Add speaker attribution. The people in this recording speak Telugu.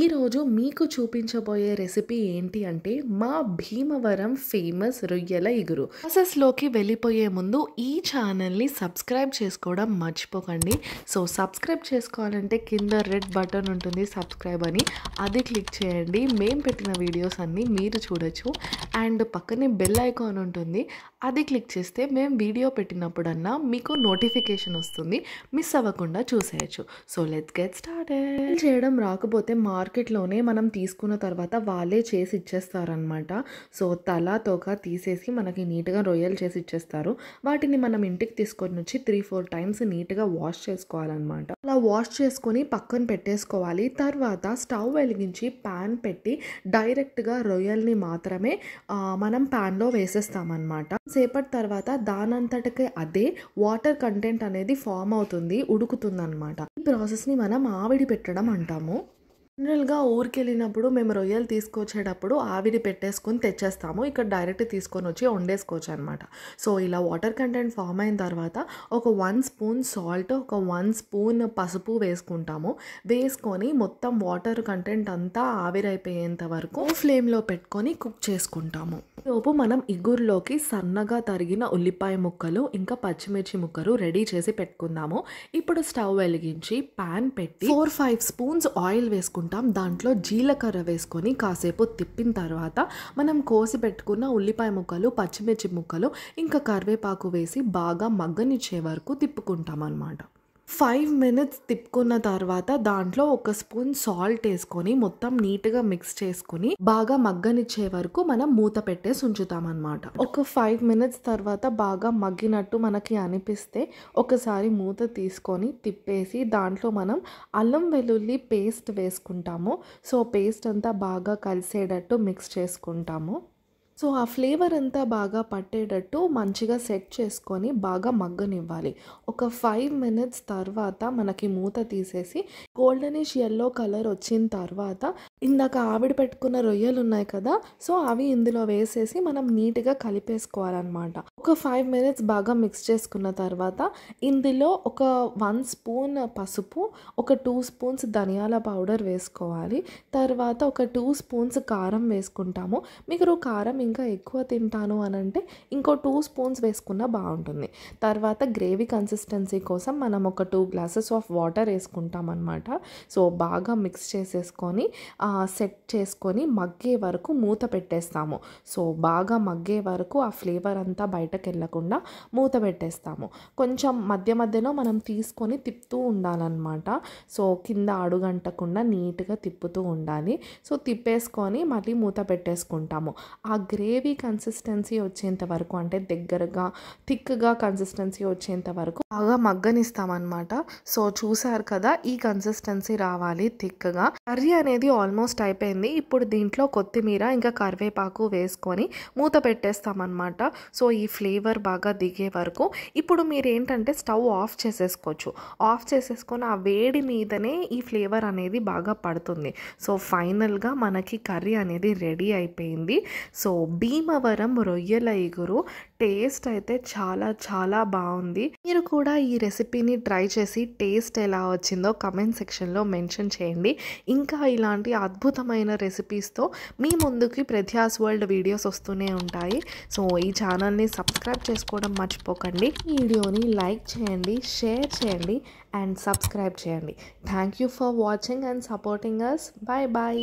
Speaker 1: ఈరోజు మీకు చూపించబోయే రెసిపీ ఏంటి అంటే మా భీమవరం ఫేమస్ రొయ్యల ఇగురు ప్రాసెస్లోకి వెళ్ళిపోయే ముందు ఈ ఛానల్ని సబ్స్క్రైబ్ చేసుకోవడం మర్చిపోకండి సో సబ్స్క్రైబ్ చేసుకోవాలంటే కింద రెడ్ బటన్ ఉంటుంది సబ్స్క్రైబ్ అని అది క్లిక్ చేయండి మేము పెట్టిన వీడియోస్ అన్నీ మీరు చూడొచ్చు అండ్ పక్కనే బెల్ ఐకాన్ ఉంటుంది అది క్లిక్ చేస్తే మేము వీడియో పెట్టినప్పుడన్నా మీకు నోటిఫికేషన్ వస్తుంది మిస్ అవ్వకుండా చూసేయచ్చు సో లెట్స్ గెట్ స్టార్ట్ చేయడం రాకపోతే మార్కెట్లోనే మనం తీసుకున్న తర్వాత వాళ్ళే చేసి ఇచ్చేస్తారనమాట సో తల తోక తీసేసి మనకి నీట్గా రొయ్యలు చేసి ఇచ్చేస్తారు వాటిని మనం ఇంటికి తీసుకొని వచ్చి త్రీ ఫోర్ టైమ్స్ నీట్గా వాష్ చేసుకోవాలన్నమాట అలా వాష్ చేసుకొని పక్కన పెట్టేసుకోవాలి తర్వాత స్టవ్ వెలిగించి ప్యాన్ పెట్టి డైరెక్ట్గా రొయ్యల్ని మాత్రమే మనం ప్యాన్లో వేసేస్తామన్నమాట సేపటి తర్వాత దానంతటికే అదే వాటర్ కంటెంట్ అనేది ఫామ్ అవుతుంది ఉడుకుతుంది అనమాట ఈ ప్రాసెస్ని మనం ఆవిడి పెట్టడం అంటాము జనరల్గా ఊరికి వెళ్ళినప్పుడు మేము రొయ్యలు తీసుకొచ్చేటప్పుడు ఆవిరి పెట్టేసుకొని తెచ్చేస్తాము ఇక్కడ డైరెక్ట్ తీసుకొని వచ్చి వండేసుకోవచ్చు అనమాట సో ఇలా వాటర్ కంటెంట్ ఫామ్ అయిన తర్వాత ఒక వన్ స్పూన్ సాల్ట్ ఒక వన్ స్పూన్ పసుపు వేసుకుంటాము వేసుకొని మొత్తం వాటర్ కంటెంట్ అంతా ఆవిరైపోయేంత వరకు ఫ్లేమ్లో పెట్టుకొని కుక్ చేసుకుంటాము లోపు మనం ఇగురులోకి సన్నగా తరిగిన ఉల్లిపాయ ముక్కలు ఇంకా పచ్చిమిర్చి ముక్కలు రెడీ చేసి పెట్టుకుందాము ఇప్పుడు స్టవ్ వెలిగించి ప్యాన్ పెట్టి ఫోర్ ఫైవ్ స్పూన్స్ ఆయిల్ వేసుకుంటాము తీసుకుంటాం దాంట్లో జీలకర్ర వేసుకొని కాసేపు తిప్పిన తర్వాత మనం కోసి పెట్టుకున్న ఉల్లిపాయ ముక్కలు పచ్చిమిర్చి ముక్కలు ఇంకా కరివేపాకు వేసి బాగా మగ్గనిచ్చే వరకు తిప్పుకుంటాం అన్నమాట ఫైవ్ మినిట్స్ తిప్పుకున్న తర్వాత దాంట్లో ఒక స్పూన్ సాల్ట్ వేసుకొని మొత్తం నీట్గా మిక్స్ చేసుకుని బాగా మగ్గనిచ్చే వరకు మనం మూత పెట్టేసి ఉంచుతాం అనమాట ఒక ఫైవ్ మినిట్స్ తర్వాత బాగా మగ్గినట్టు మనకి అనిపిస్తే ఒకసారి మూత తీసుకొని తిప్పేసి దాంట్లో మనం అల్లం వెల్లుల్లి పేస్ట్ వేసుకుంటాము సో పేస్ట్ అంతా బాగా కలిసేటట్టు మిక్స్ చేసుకుంటాము సో ఆ ఫ్లేవర్ అంతా బాగా పట్టేటట్టు మంచిగా సెట్ చేసుకొని బాగా మగ్గనివ్వాలి ఒక ఫైవ్ మినిట్స్ తర్వాత మనకి మూత తీసేసి గోల్డెనిష్ ఎల్లో కలర్ వచ్చిన తర్వాత ఇందాక ఆవిడ పెట్టుకున్న రొయ్యలు ఉన్నాయి కదా సో అవి ఇందులో వేసేసి మనం నీట్గా కలిపేసుకోవాలన్నమాట ఒక ఫైవ్ మినిట్స్ బాగా మిక్స్ చేసుకున్న తర్వాత ఇందులో ఒక వన్ స్పూన్ పసుపు ఒక టూ స్పూన్స్ ధనియాల పౌడర్ వేసుకోవాలి తర్వాత ఒక టూ స్పూన్స్ కారం వేసుకుంటాము మీకు కారం ఇంకా ఎక్కువ తింటాను అని అంటే ఇంకో టూ స్పూన్స్ వేసుకున్న బాగుంటుంది తర్వాత గ్రేవీ కన్సిస్టెన్సీ కోసం మనం ఒక టూ గ్లాసెస్ ఆఫ్ వాటర్ వేసుకుంటాం అనమాట సో బాగా మిక్స్ చేసేసుకొని సెట్ చేసుకొని మగ్గే వరకు మూత పెట్టేస్తాము సో బాగా మగ్గే వరకు ఆ ఫ్లేవర్ అంతా బయటకు వెళ్లకుండా మూత పెట్టేస్తాము కొంచెం మధ్య మధ్యలో మనం తీసుకొని తిప్పుతూ ఉండాలన్నమాట సో కింద అడుగంటకుండా నీట్గా తిప్పుతూ ఉండాలి సో తిప్పేసుకొని మళ్ళీ మూత పెట్టేసుకుంటాము ఆ గ్రేవీ కన్సిస్టెన్సీ వచ్చేంత వరకు అంటే దగ్గరగా థిక్గా కన్సిస్టెన్సీ వచ్చేంత వరకు బాగా మగ్గనిస్తామన్నమాట సో చూసారు కదా ఈ కన్సిస్టెన్సీ రావాలి థిక్గా కర్రీ అనేది ఆల్మోస్ట్ అయిపోయింది ఇప్పుడు దీంట్లో కొత్తిమీర ఇంకా కరివేపాకు వేసుకొని మూత పెట్టేస్తామన్నమాట సో ఈ ఫ్లేవర్ బాగా దిగే వరకు ఇప్పుడు మీరు ఏంటంటే స్టవ్ ఆఫ్ చేసేసుకోవచ్చు ఆఫ్ చేసేసుకొని ఆ వేడి మీదనే ఈ ఫ్లేవర్ అనేది బాగా పడుతుంది సో ఫైనల్గా మనకి కర్రీ అనేది రెడీ అయిపోయింది సో భీమవరం రొయ్యల ఇగురు టేస్ట్ అయితే చాలా చాలా బాగుంది మీరు కూడా ఈ రెసిపీని ట్రై చేసి టేస్ట్ ఎలా వచ్చిందో కమెంట్ సెక్షన్లో మెన్షన్ చేయండి ఇంకా ఇలాంటి అద్భుతమైన రెసిపీస్తో మీ ముందుకి ప్రధ్యాస్ వరల్డ్ వీడియోస్ వస్తూనే ఉంటాయి సో ఈ ఛానల్ని సబ్స్క్రైబ్ చేసుకోవడం మర్చిపోకండి ఈ వీడియోని లైక్ చేయండి షేర్ చేయండి అండ్ సబ్స్క్రైబ్ చేయండి thank you for watching and supporting us bye bye